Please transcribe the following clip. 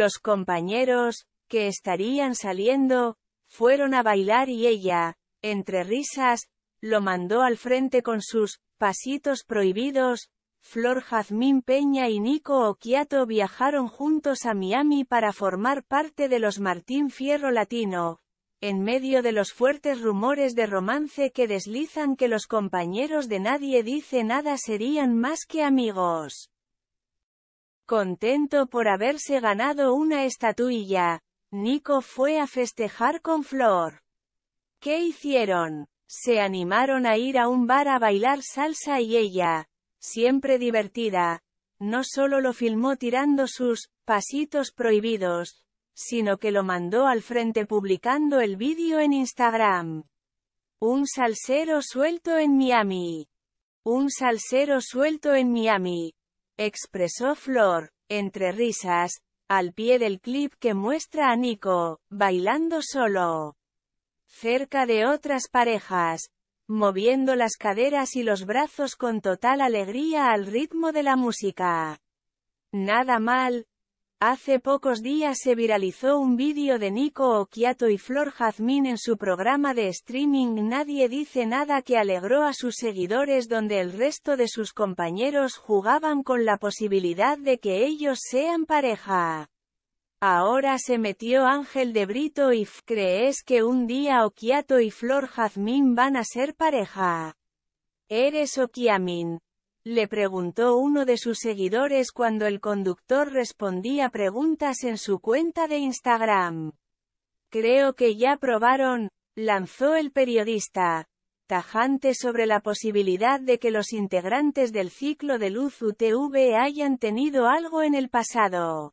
Los compañeros, que estarían saliendo, fueron a bailar y ella, entre risas, lo mandó al frente con sus pasitos prohibidos. Flor Jazmín Peña y Nico Oquiato viajaron juntos a Miami para formar parte de los Martín Fierro Latino, en medio de los fuertes rumores de romance que deslizan que los compañeros de Nadie Dice Nada serían más que amigos. Contento por haberse ganado una estatuilla, Nico fue a festejar con Flor. ¿Qué hicieron? Se animaron a ir a un bar a bailar salsa y ella, siempre divertida, no solo lo filmó tirando sus pasitos prohibidos, sino que lo mandó al frente publicando el vídeo en Instagram. Un salsero suelto en Miami. Un salsero suelto en Miami, expresó Flor, entre risas, al pie del clip que muestra a Nico, bailando solo. Cerca de otras parejas, moviendo las caderas y los brazos con total alegría al ritmo de la música. Nada mal, Hace pocos días se viralizó un vídeo de Nico Okiato y Flor Jazmín en su programa de streaming Nadie dice nada que alegró a sus seguidores donde el resto de sus compañeros jugaban con la posibilidad de que ellos sean pareja. Ahora se metió Ángel de Brito y F. ¿Crees que un día Okiato y Flor Jazmín van a ser pareja? Eres Okiamin. Le preguntó uno de sus seguidores cuando el conductor respondía preguntas en su cuenta de Instagram. Creo que ya probaron, lanzó el periodista, tajante sobre la posibilidad de que los integrantes del ciclo de luz UTV hayan tenido algo en el pasado.